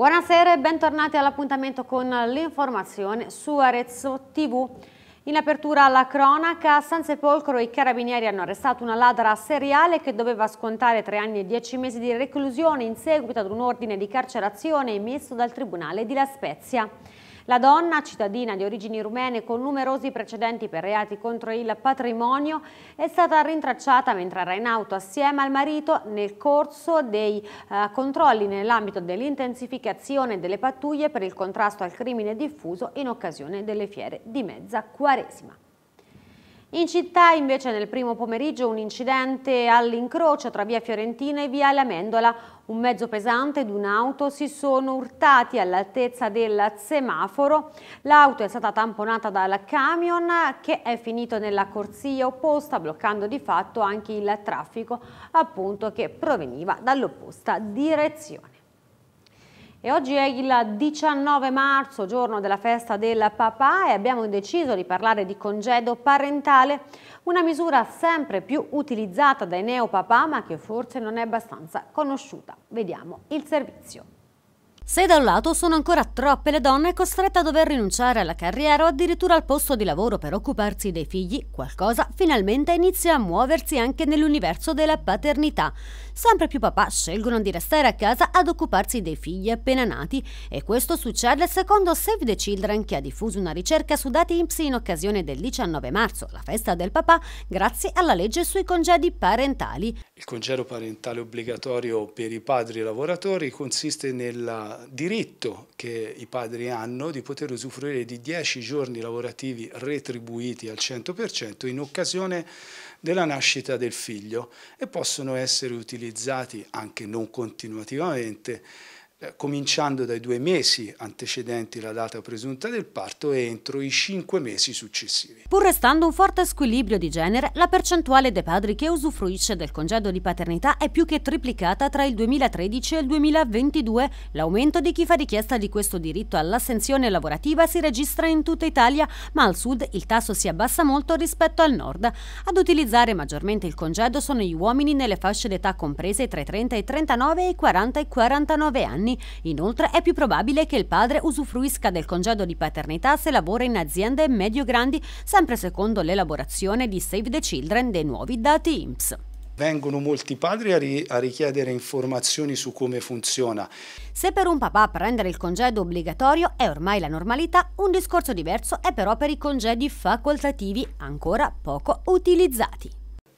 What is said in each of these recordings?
Buonasera e bentornati all'appuntamento con l'informazione su Arezzo TV. In apertura alla cronaca, a San Sepolcro i carabinieri hanno arrestato una ladra seriale che doveva scontare tre anni e dieci mesi di reclusione in seguito ad un ordine di carcerazione emesso dal Tribunale di La Spezia. La donna, cittadina di origini rumene con numerosi precedenti per reati contro il patrimonio, è stata rintracciata mentre era in auto assieme al marito nel corso dei eh, controlli nell'ambito dell'intensificazione delle pattuglie per il contrasto al crimine diffuso in occasione delle fiere di mezza quaresima. In città invece nel primo pomeriggio un incidente all'incrocio tra via Fiorentina e via Lamendola. Un mezzo pesante ed un'auto si sono urtati all'altezza del semaforo. L'auto è stata tamponata dal camion che è finito nella corsia opposta bloccando di fatto anche il traffico appunto che proveniva dall'opposta direzione. E oggi è il 19 marzo, giorno della festa del papà e abbiamo deciso di parlare di congedo parentale, una misura sempre più utilizzata dai neopapà ma che forse non è abbastanza conosciuta. Vediamo il servizio. Se da un lato sono ancora troppe le donne costrette a dover rinunciare alla carriera o addirittura al posto di lavoro per occuparsi dei figli, qualcosa finalmente inizia a muoversi anche nell'universo della paternità. Sempre più papà scelgono di restare a casa ad occuparsi dei figli appena nati e questo succede secondo Save the Children che ha diffuso una ricerca su dati INPS in occasione del 19 marzo, la festa del papà, grazie alla legge sui congedi parentali. Il congedo parentale obbligatorio per i padri lavoratori consiste nel diritto che i padri hanno di poter usufruire di 10 giorni lavorativi retribuiti al 100% in occasione della nascita del figlio e possono essere utilizzati anche non continuativamente eh, cominciando dai due mesi antecedenti la data presunta del parto e entro i cinque mesi successivi. Pur restando un forte squilibrio di genere, la percentuale dei padri che usufruisce del congedo di paternità è più che triplicata tra il 2013 e il 2022. L'aumento di chi fa richiesta di questo diritto all'assenzione lavorativa si registra in tutta Italia, ma al sud il tasso si abbassa molto rispetto al nord. Ad utilizzare maggiormente il congedo sono gli uomini nelle fasce d'età comprese tra i 30 e i 39 e i 40 e i 49 anni anni. Inoltre è più probabile che il padre usufruisca del congedo di paternità se lavora in aziende medio-grandi, sempre secondo l'elaborazione di Save the Children dei nuovi dati IMSS. Vengono molti padri a, ri a, richiedere informazioni su come funziona. Se per un papà prendere il congedo obbligatorio è ormai la normalità, un discorso diverso è però per i congedi facoltativi, ancora poco utilizzati.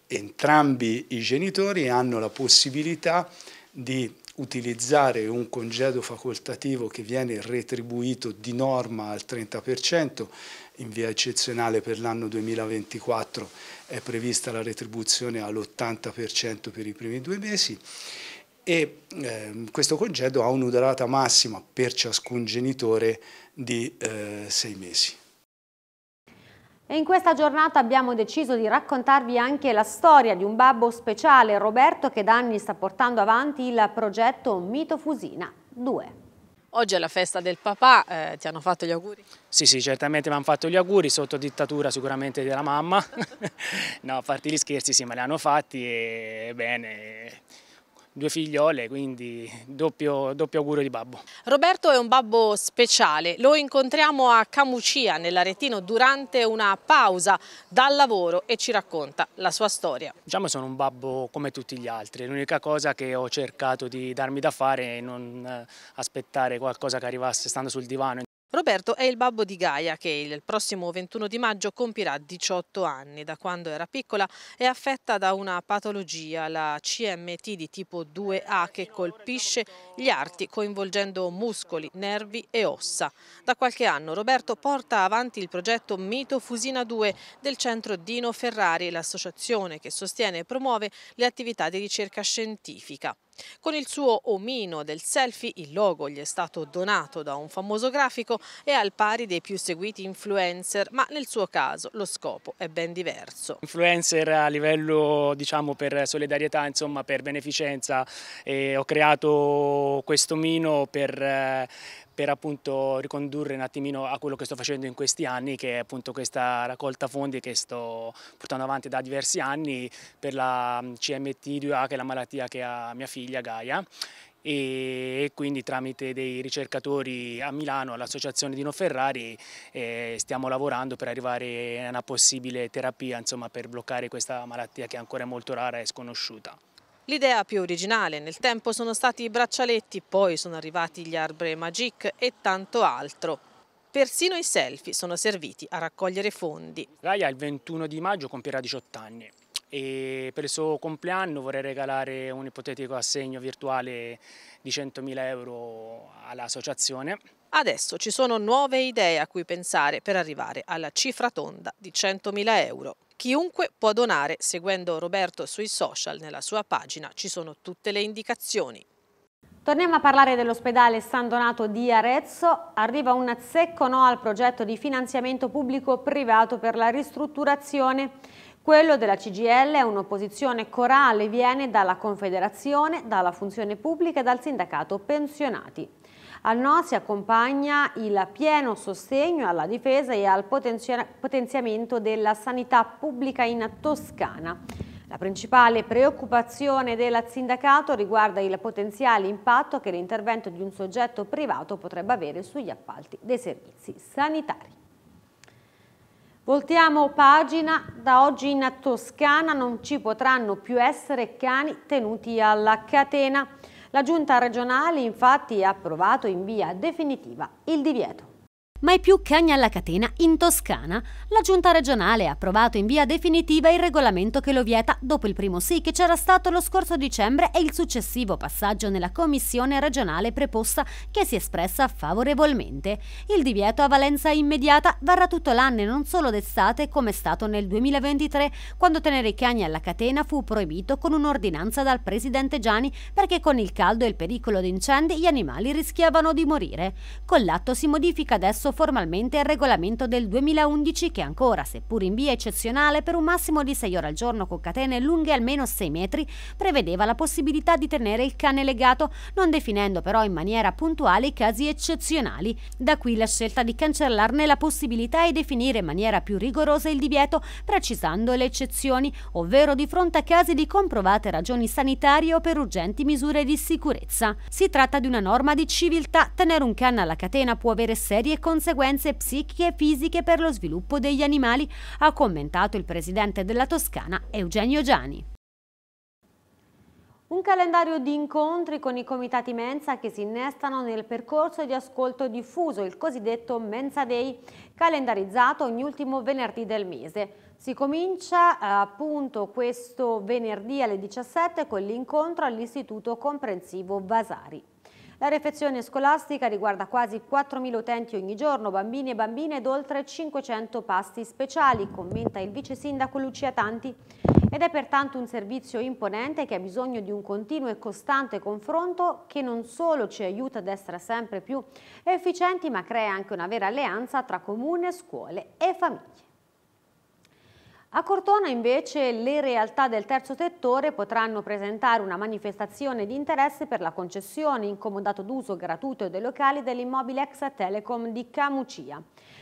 Entrambi i genitori hanno la possibilità di utilizzare un congedo facoltativo che viene retribuito di norma al 30%, in via eccezionale per l'anno 2024 è prevista la retribuzione all'80% per i primi due mesi e eh, questo congedo ha una durata massima per ciascun genitore di eh, sei mesi. E in questa giornata abbiamo deciso di raccontarvi anche la storia di un babbo speciale, Roberto, che da anni sta portando avanti il progetto Mitofusina 2. Oggi è la festa del papà, eh, ti hanno fatto gli auguri? Sì, sì, certamente mi hanno fatto gli auguri, sotto dittatura sicuramente della mamma. no, a parte gli scherzi, sì, me li hanno fatti e bene, due figliole, quindi doppio, doppio, augurio di babbo. Roberto è un babbo speciale, lo incontriamo a Camucia nell'Aretino durante una pausa dal lavoro e ci racconta la sua storia. Diciamo sono un babbo come tutti gli altri, l'unica cosa che ho cercato di darmi da fare è non eh, aspettare qualcosa che arrivasse stando sul divano. Roberto è il babbo di Gaia che il prossimo 21 di maggio compirà 18 anni. Da quando era piccola è affetta da una patologia, la CMT di tipo 2A che colpisce gli arti coinvolgendo muscoli, nervi e ossa. Da qualche anno Roberto porta avanti il progetto Mito Fusina 2 del centro Dino Ferrari, l'associazione che sostiene e promuove le attività di ricerca scientifica. Con il suo omino del selfie il logo gli è stato donato da un famoso grafico e al pari dei più seguiti influencer, ma nel suo caso lo scopo è ben diverso. Influencer a livello diciamo per solidarietà, insomma per beneficenza, eh, ho creato questo omino per, eh, per appunto ricondurre un attimino a quello che sto facendo in questi anni che è appunto questa raccolta fondi che sto portando avanti da diversi anni per la CMT2A che è la malattia che ha mia figlia Gaia e quindi tramite dei ricercatori a Milano, all'associazione Dino Ferrari, eh, stiamo lavorando per arrivare a una possibile terapia insomma, per bloccare questa malattia che ancora è molto rara e sconosciuta. L'idea più originale nel tempo sono stati i braccialetti, poi sono arrivati gli arbre magic e tanto altro. Persino i selfie sono serviti a raccogliere fondi. Laia il 21 di maggio compierà 18 anni e per il suo compleanno vorrei regalare un ipotetico assegno virtuale di 100.000 euro all'associazione. Adesso ci sono nuove idee a cui pensare per arrivare alla cifra tonda di 100.000 euro. Chiunque può donare seguendo Roberto sui social, nella sua pagina ci sono tutte le indicazioni. Torniamo a parlare dell'ospedale San Donato di Arezzo. Arriva un secco no al progetto di finanziamento pubblico-privato per la ristrutturazione. Quello della CGL è un'opposizione corale, viene dalla Confederazione, dalla funzione pubblica e dal sindacato pensionati. Al no si accompagna il pieno sostegno alla difesa e al potenziamento della sanità pubblica in Toscana. La principale preoccupazione del sindacato riguarda il potenziale impatto che l'intervento di un soggetto privato potrebbe avere sugli appalti dei servizi sanitari. Voltiamo pagina, da oggi in Toscana non ci potranno più essere cani tenuti alla catena. La giunta regionale infatti ha approvato in via definitiva il divieto mai più cagna alla catena in Toscana, la giunta regionale ha approvato in via definitiva il regolamento che lo vieta dopo il primo sì che c'era stato lo scorso dicembre e il successivo passaggio nella commissione regionale preposta che si è espressa favorevolmente. Il divieto a valenza immediata varrà tutto l'anno e non solo d'estate come è stato nel 2023 quando tenere i cani alla catena fu proibito con un'ordinanza dal presidente Gianni perché con il caldo e il pericolo di incendi gli animali rischiavano di morire. Con l'atto si modifica adesso formalmente il regolamento del 2011 che ancora, seppur in via eccezionale, per un massimo di 6 ore al giorno con catene lunghe almeno 6 metri, prevedeva la possibilità di tenere il cane legato, non definendo però in maniera puntuale i casi eccezionali. Da qui la scelta di cancellarne la possibilità e definire in maniera più rigorosa il divieto, precisando le eccezioni, ovvero di fronte a casi di comprovate ragioni sanitarie o per urgenti misure di sicurezza. Si tratta di una norma di civiltà, tenere un cane alla catena può avere serie conseguenze conseguenze psichiche e fisiche per lo sviluppo degli animali, ha commentato il presidente della Toscana Eugenio Giani. Un calendario di incontri con i comitati mensa che si innestano nel percorso di ascolto diffuso, il cosiddetto Mensa Day, calendarizzato ogni ultimo venerdì del mese. Si comincia eh, appunto questo venerdì alle 17 con l'incontro all'Istituto Comprensivo Vasari. La refezione scolastica riguarda quasi 4.000 utenti ogni giorno, bambini e bambine ed oltre 500 pasti speciali, commenta il vice sindaco Lucia Tanti. Ed è pertanto un servizio imponente che ha bisogno di un continuo e costante confronto che non solo ci aiuta ad essere sempre più efficienti ma crea anche una vera alleanza tra comune, scuole e famiglie. A Cortona invece le realtà del terzo settore potranno presentare una manifestazione di interesse per la concessione in comodato d'uso gratuito dei locali dell'immobile ex Telecom di Camucia.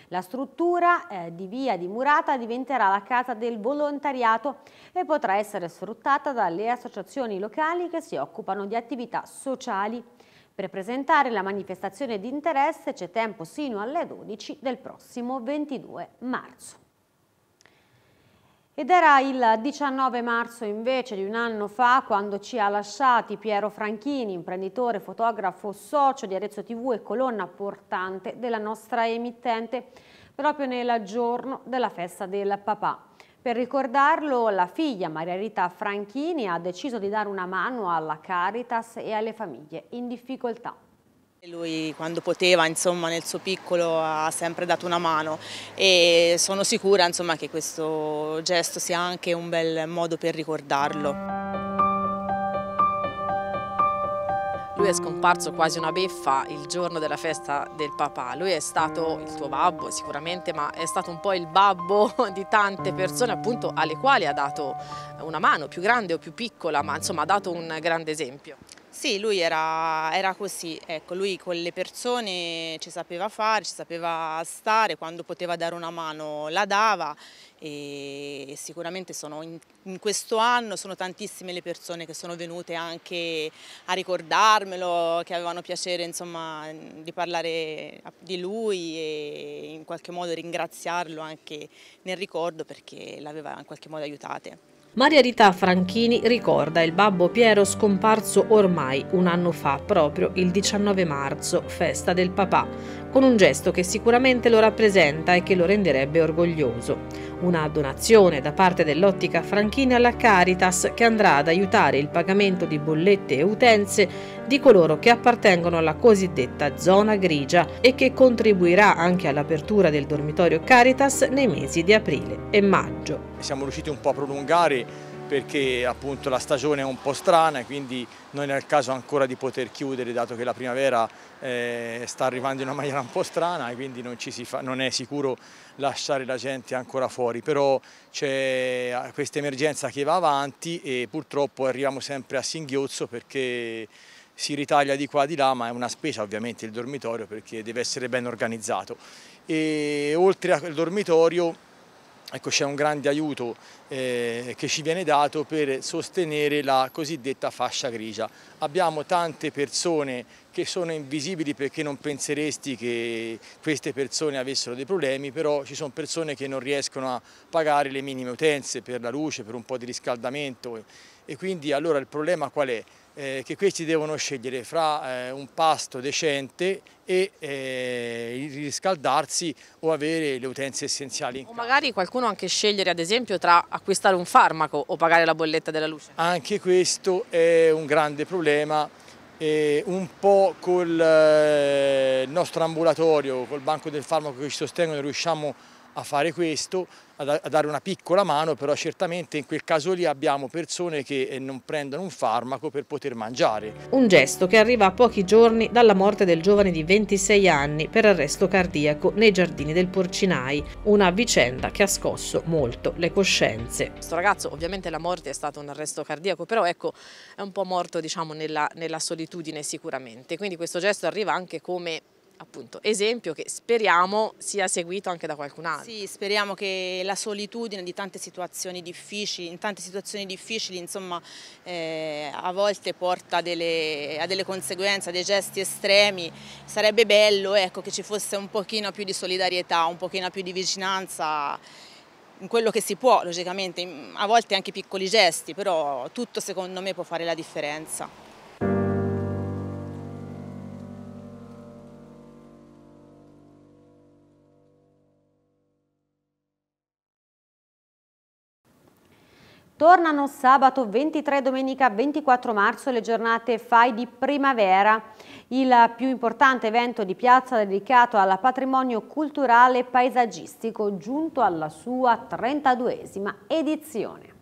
La struttura eh, di via di Murata diventerà la casa del volontariato e potrà essere sfruttata dalle associazioni locali che si occupano di attività sociali. Per presentare la manifestazione di interesse c'è tempo sino alle 12 del prossimo 22 marzo. Ed era il 19 marzo invece di un anno fa quando ci ha lasciati Piero Franchini, imprenditore, fotografo, socio di Arezzo TV e colonna portante della nostra emittente, proprio nel giorno della festa del papà. Per ricordarlo, la figlia Maria Rita Franchini ha deciso di dare una mano alla Caritas e alle famiglie in difficoltà. Lui quando poteva insomma, nel suo piccolo ha sempre dato una mano e sono sicura insomma, che questo gesto sia anche un bel modo per ricordarlo. Lui è scomparso quasi una beffa il giorno della festa del papà. Lui è stato il tuo babbo sicuramente, ma è stato un po' il babbo di tante persone appunto alle quali ha dato una mano, più grande o più piccola, ma insomma ha dato un grande esempio. Sì, lui era, era così, ecco, lui con le persone ci sapeva fare, ci sapeva stare, quando poteva dare una mano la dava e sicuramente in, in, questo anno sono tantissime le persone che sono venute anche a ricordarmelo, che avevano piacere insomma, di parlare di lui e in qualche modo ringraziarlo anche nel ricordo perché l'aveva in qualche modo aiutate. Maria Rita Franchini ricorda il babbo Piero scomparso ormai un anno fa, proprio il 19 marzo, festa del papà con un gesto che sicuramente lo rappresenta e che lo renderebbe orgoglioso. Una donazione da parte dell'ottica Franchini alla Caritas che andrà ad aiutare il pagamento di bollette e utenze di coloro che appartengono alla cosiddetta zona grigia e che contribuirà anche all'apertura del dormitorio Caritas nei mesi di aprile e maggio. Siamo riusciti un po' a prolungare perché appunto la stagione è un po' strana e quindi non è il caso ancora di poter chiudere dato che la primavera eh, sta arrivando in una maniera un po' strana e quindi non, fa, non è sicuro lasciare la gente ancora fuori, però c'è ah, questa emergenza che va avanti e purtroppo arriviamo sempre a singhiozzo perché si ritaglia di qua e di là, ma è una specie ovviamente il dormitorio perché deve essere ben organizzato. E oltre al dormitorio ecco, c'è un grande aiuto eh, che ci viene dato per sostenere la cosiddetta fascia grigia. Abbiamo tante persone che sono invisibili perché non penseresti che queste persone avessero dei problemi, però ci sono persone che non riescono a pagare le minime utenze per la luce, per un po' di riscaldamento e quindi allora il problema qual è? eh, che questi devono scegliere fra eh, un pasto decente e eh, riscaldarsi o avere le utenze essenziali. O magari qualcuno anche scegliere ad esempio tra acquistare un farmaco o pagare la bolletta della luce. Anche questo è un grande problema, un po' col eh, nostro ambulatorio, col banco del farmaco che ci sostengono riusciamo a a fare questo, a, dare una piccola mano, però certamente in quel caso lì abbiamo persone che eh, non prendono un farmaco per poter mangiare. Un gesto che arriva a pochi giorni dalla morte del giovane di 26 anni per arresto cardiaco nei giardini del Porcinai, una vicenda che ha scosso molto le coscienze. Questo ragazzo ovviamente la morte è stato un arresto cardiaco, però ecco è un po' morto diciamo nella, nella solitudine sicuramente, quindi questo gesto arriva anche come appunto esempio che speriamo sia seguito anche da qualcun altro. Sì, speriamo che la solitudine di tante situazioni difficili, in tante situazioni difficili insomma eh, a volte porta delle, a delle conseguenze, a dei gesti estremi, sarebbe bello ecco, che ci fosse un pochino più di solidarietà, un pochino più di vicinanza in quello che si può logicamente, a volte anche piccoli gesti, però tutto secondo me può fare la differenza. Tornano sabato 23 domenica 24 marzo le giornate FAI di primavera, il più importante evento di piazza dedicato al patrimonio culturale e paesaggistico giunto alla sua 32esima edizione.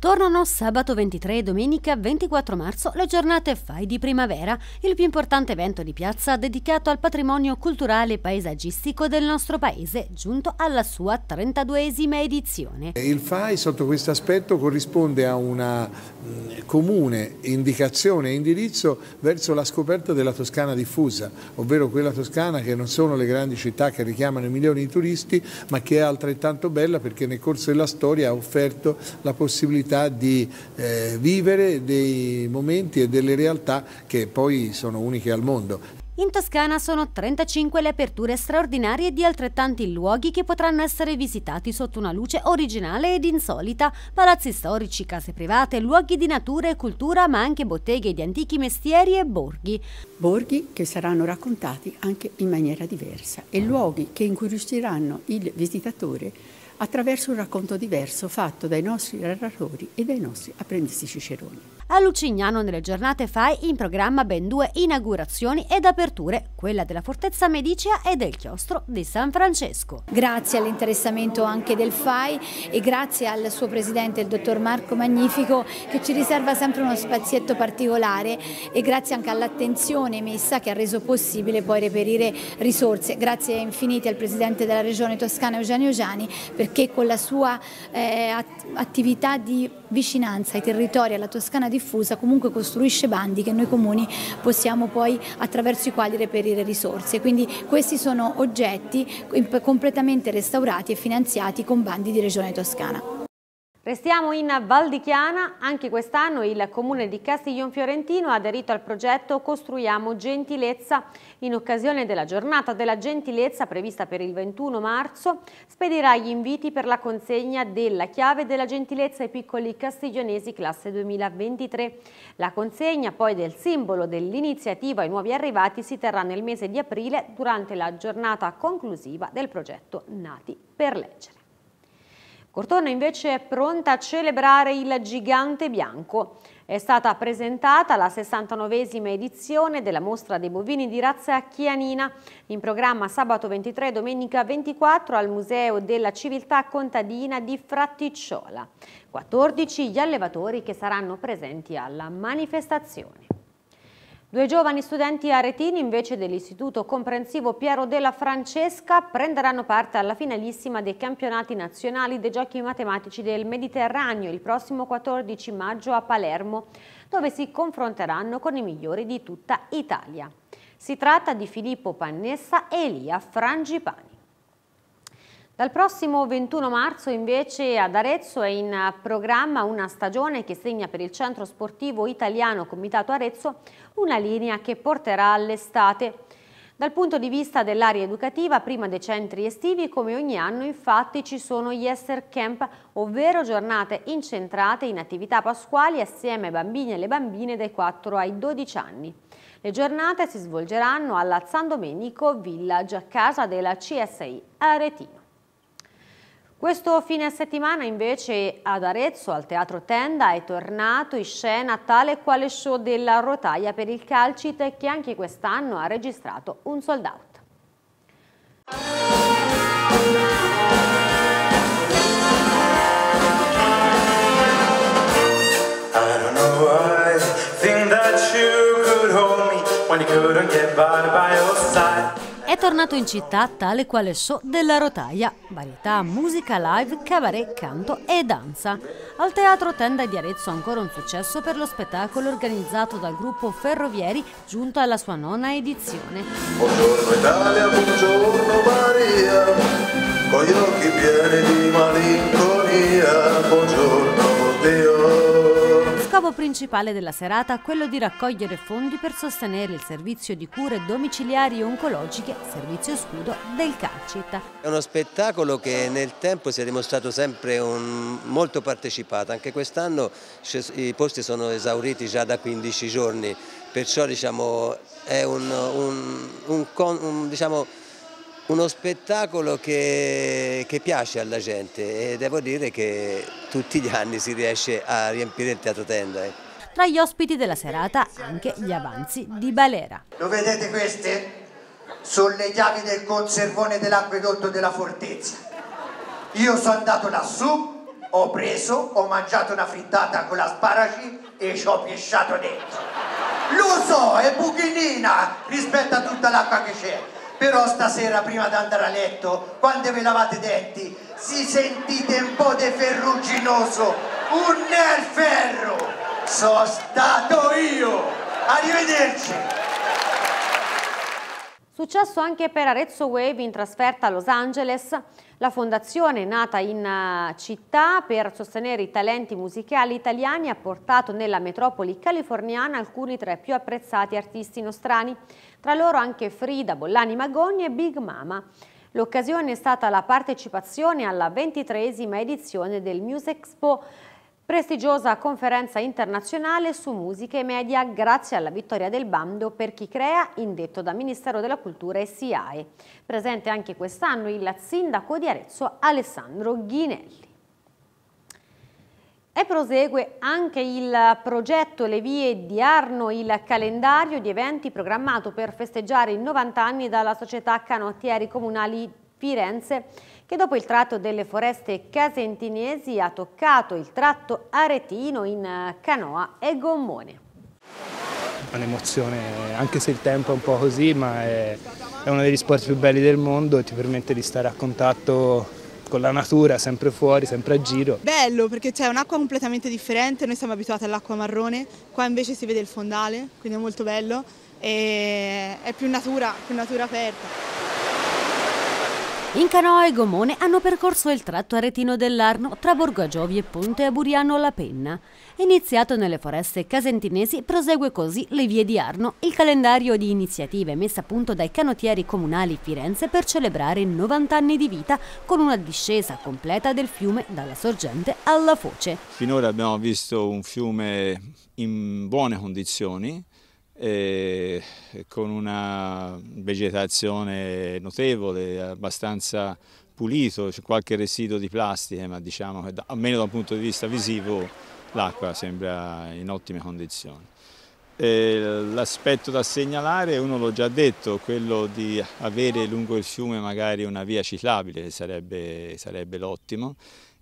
Tornano sabato 23 e domenica 24 marzo le giornate FAI di primavera, il più importante evento di piazza dedicato al patrimonio culturale e paesaggistico del nostro paese, giunto alla sua 32esima edizione. Il FAI sotto questo aspetto corrisponde a una mm, comune indicazione e indirizzo verso la scoperta della Toscana diffusa, ovvero quella Toscana che non sono le grandi città che richiamano i milioni di turisti, ma che è altrettanto bella perché nel corso della storia ha offerto la possibilità possibilità di eh, vivere dei momenti e delle realtà che poi sono uniche al mondo. In Toscana sono 35 le aperture straordinarie di altrettanti luoghi che potranno essere visitati sotto una luce originale ed insolita, palazzi storici, case private, luoghi di natura e cultura, ma anche botteghe di antichi mestieri e borghi. Borghi che saranno raccontati anche in maniera diversa e luoghi che incuriosiranno il visitatore attraverso un racconto diverso fatto dai nostri narratori e dai nostri apprendisti ciceroni. A Lucignano nelle giornate FAI in programma ben due inaugurazioni ed aperture, quella della Fortezza Medicea e del chiostro di San Francesco. Grazie all'interessamento anche del FAI e grazie al suo presidente, il dottor Marco Magnifico, che ci riserva sempre uno spazietto particolare e grazie anche all'attenzione messa che ha reso possibile poi reperire risorse. Grazie infinite al presidente della regione toscana Eugenio Giani perché con la sua eh, attività di vicinanza ai territori, alla Toscana diffusa, comunque costruisce bandi che noi comuni possiamo poi attraverso i quali reperire risorse. Quindi questi sono oggetti completamente restaurati e finanziati con bandi di Regione Toscana. Restiamo in Val di Chiana, anche quest'anno il comune di Castiglion Fiorentino ha aderito al progetto Costruiamo Gentilezza. In occasione della giornata della gentilezza prevista per il 21 marzo spedirà gli inviti per la consegna della chiave della gentilezza ai piccoli castiglionesi classe 2023. La consegna poi del simbolo dell'iniziativa ai nuovi arrivati si terrà nel mese di aprile durante la giornata conclusiva del progetto Nati per leggere. Cortona invece è pronta a celebrare il gigante bianco. È stata presentata la 69esima edizione della mostra dei bovini di razza chianina, in programma sabato 23 e domenica 24 al Museo della Civiltà Contadina di Fratticciola. 14 gli allevatori che saranno presenti alla manifestazione. Due giovani studenti aretini invece dell'Istituto Comprensivo Piero della Francesca prenderanno parte alla finalissima dei campionati nazionali dei giochi matematici del Mediterraneo il prossimo 14 maggio a Palermo, dove si confronteranno con i migliori di tutta Italia. Si tratta di Filippo Pannessa e Elia Frangipani. Dal prossimo 21 marzo invece ad Arezzo è in programma una stagione che segna per il centro sportivo italiano Comitato Arezzo una linea che porterà all'estate. Dal punto di vista dell'area educativa, prima dei centri estivi, come ogni anno infatti ci sono gli Esser Camp, ovvero giornate incentrate in attività pasquali assieme ai bambini e le bambine dai 4 ai 12 anni. Le giornate si svolgeranno alla San Domenico Village, casa della CSI Aretino. Questo fine settimana invece ad Arezzo, al Teatro Tenda, è tornato in scena tale e quale show della rotaia per il calcite che anche quest'anno ha registrato un sold out. I don't know why, you you think that could hold me when couldn't get by by your side tornato in città tale quale so della rotaia, varietà, musica live, cabaret, canto e danza. Al Teatro Tenda di Arezzo ancora un successo per lo spettacolo organizzato dal gruppo Ferrovieri giunto alla sua nona edizione. Buongiorno Italia, buongiorno Maria, con gli occhi pieni di malinconia, buongiorno Dio scopo principale della serata è quello di raccogliere fondi per sostenere il servizio di cure domiciliari oncologiche, servizio scudo del Calcit. È uno spettacolo che nel tempo si è dimostrato sempre un, molto partecipato, anche quest'anno i posti sono esauriti già da 15 giorni, perciò diciamo, è un, un, un diciamo, uno spettacolo che, che, piace alla gente e devo dire che tutti gli anni si riesce a riempire il teatro tenda. Eh. Tra gli ospiti della serata anche gli avanzi di Balera. Lo vedete queste? Sono le chiavi del conservone dell'acquedotto della fortezza. Io sono andato lassù, ho preso, ho mangiato una frittata con l'asparaci e ci ho pesciato dentro. Lo so, è buchinina rispetto a tutta l'acqua che c'è, però stasera prima di andare a letto, quando ve lavate i denti, si sentite un po' de ferruginoso, un nel ferro, sono stato io, arrivederci! Successo anche per Arezzo Wave in trasferta a Los Angeles, la fondazione, nata in eh, città per sostenere i talenti musicali italiani, ha portato nella metropoli californiana alcuni tra i più apprezzati artisti nostrani, tra loro anche Frida Bollani Magogni e Big Mama. L'occasione è stata la partecipazione alla ventitresima edizione del Music Expo Prestigiosa conferenza internazionale su musica e media grazie alla vittoria del bando per chi crea, indetto da Ministero della Cultura e SIAE. Presente anche quest'anno il sindaco di Arezzo Alessandro Ghinelli. E prosegue anche il progetto Le vie di Arno, il calendario di eventi programmato per festeggiare i 90 anni dalla società canottieri comunali Firenze che dopo il tratto delle foreste casentinesi ha toccato il tratto aretino in eh, canoa e gommone. È un'emozione, anche se il tempo è un po' così, ma è, è uno degli sport più belli del mondo e ti permette di stare a contatto con la natura, sempre fuori, sempre a giro. Bello perché c'è un'acqua completamente differente, noi siamo abituati all'acqua marrone, qua invece si vede il fondale, quindi è molto bello e è più natura, più natura aperta. In canoa e gomone hanno percorso il tratto aretino dell'Arno tra Borgo Agiovi e Ponte Aburiano Buriano alla Penna. Iniziato nelle foreste casentinesi, prosegue così le vie di Arno, il calendario di iniziative messo a punto dai canottieri comunali Firenze per celebrare 90 anni di vita con una discesa completa del fiume dalla sorgente alla foce. Finora abbiamo visto un fiume in buone condizioni, eh, con una vegetazione notevole, abbastanza pulito, c'è qualche residuo di plastica, ma diciamo che da, almeno dal punto di vista visivo l'acqua sembra in ottime condizioni. L'aspetto da segnalare, uno l'ho già detto, quello di avere lungo il fiume magari una via ciclabile sarebbe, sarebbe l'ottimo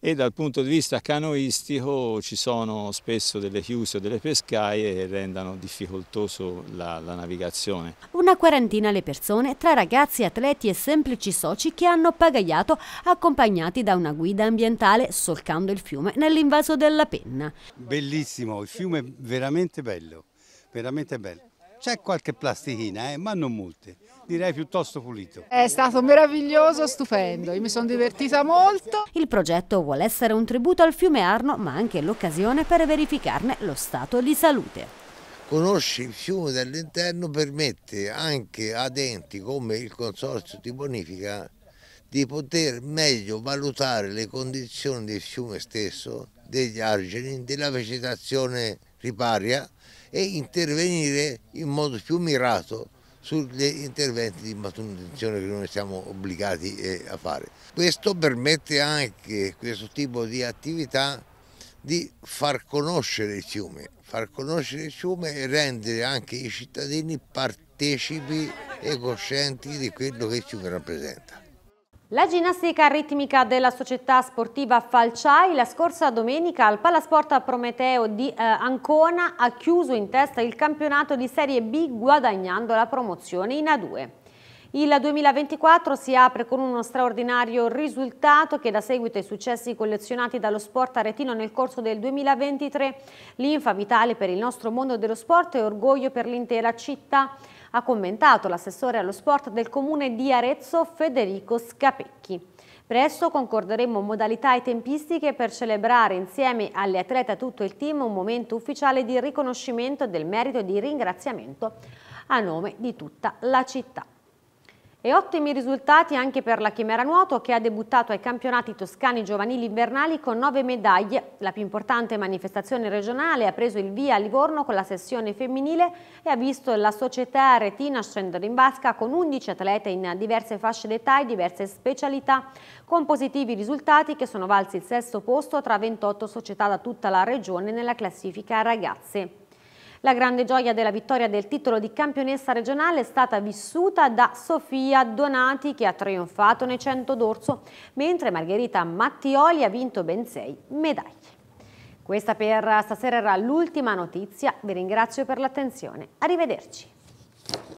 e dal punto di vista canoistico ci sono spesso delle chiuse o delle pescaie che rendono difficoltoso la, la navigazione. Una quarantina le persone, tra ragazzi, atleti e semplici soci che hanno pagaiato accompagnati da una guida ambientale solcando il fiume nell'invaso della penna. Bellissimo, il fiume è veramente bello, veramente bello. C'è qualche plastichina, eh, ma non molte, direi piuttosto pulito. È stato meraviglioso, stupendo, io mi sono divertita molto. Il progetto vuole essere un tributo al fiume Arno, ma anche l'occasione per verificarne lo stato di salute. Conosci il fiume dall'interno permette anche ad enti come il Consorzio di Bonifica di poter meglio valutare le condizioni del fiume stesso, degli argini, della vegetazione riparia e intervenire in modo più mirato sugli interventi di manutenzione che noi siamo obbligati eh, a fare. Questo permette anche questo tipo di attività di far conoscere il fiume, far conoscere il fiume e rendere anche i cittadini partecipi e coscienti di quello che il fiume rappresenta. La ginnastica ritmica della società sportiva Falciai la scorsa domenica al Palasport Prometeo di eh, Ancona ha chiuso in testa il campionato di Serie B guadagnando la promozione in A2. Il 2024 si apre con uno straordinario risultato che dà seguito ai successi collezionati dallo sport aretino nel corso del 2023, linfa vitale per il nostro mondo dello sport e orgoglio per l'intera città ha commentato l'assessore allo sport del comune di Arezzo Federico Scapecchi. Presto concorderemo modalità e tempistiche per celebrare insieme alle atlete e tutto il team un momento ufficiale di riconoscimento del merito e di ringraziamento a nome di tutta la città. E ottimi risultati anche per la Chimera Nuoto che ha debuttato ai campionati toscani giovanili invernali con nove medaglie. La più importante manifestazione regionale ha preso il via a Livorno con la sessione femminile e ha visto la società Retina scendere in vasca con 11 atlete in diverse fasce d'età e diverse specialità, con positivi risultati che sono valsi il sesto posto tra 28 società da tutta la regione nella classifica ragazze. La grande gioia della vittoria del titolo di campionessa regionale è stata vissuta da Sofia Donati che ha trionfato nei 100 d'orso, mentre Margherita Mattioli ha vinto ben 6 medaglie. Questa per stasera era l'ultima notizia, vi ringrazio per l'attenzione, arrivederci.